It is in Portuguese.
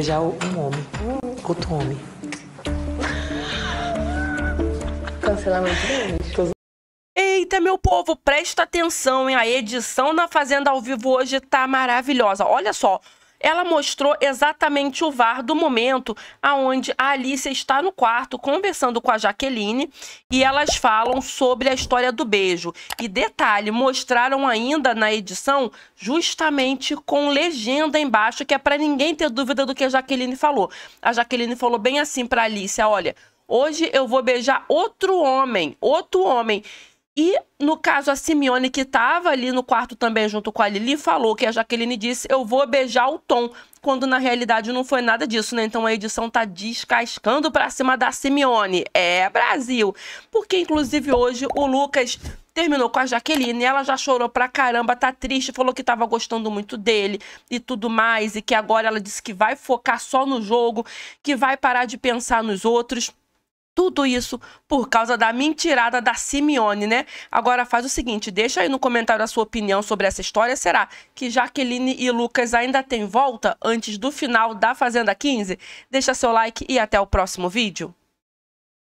Já um homem. Outro homem. Cancelamento Eita, meu povo, presta atenção, hein? A edição da Fazenda ao Vivo hoje tá maravilhosa. Olha só, ela mostrou exatamente o VAR do momento aonde a Alicia está no quarto conversando com a Jaqueline e elas falam sobre a história do beijo. E detalhe, mostraram ainda na edição justamente com legenda embaixo que é para ninguém ter dúvida do que a Jaqueline falou. A Jaqueline falou bem assim para Alicia, olha, hoje eu vou beijar outro homem, outro homem. E, no caso, a Simeone, que estava ali no quarto também junto com a Lili, falou que a Jaqueline disse: Eu vou beijar o Tom, quando na realidade não foi nada disso, né? Então a edição tá descascando pra cima da Simeone. É Brasil! Porque, inclusive, hoje o Lucas terminou com a Jaqueline, ela já chorou pra caramba, tá triste, falou que tava gostando muito dele e tudo mais, e que agora ela disse que vai focar só no jogo, que vai parar de pensar nos outros. Tudo isso por causa da mentirada da Simeone, né? Agora faz o seguinte, deixa aí no comentário a sua opinião sobre essa história. Será que Jaqueline e Lucas ainda têm volta antes do final da Fazenda 15? Deixa seu like e até o próximo vídeo.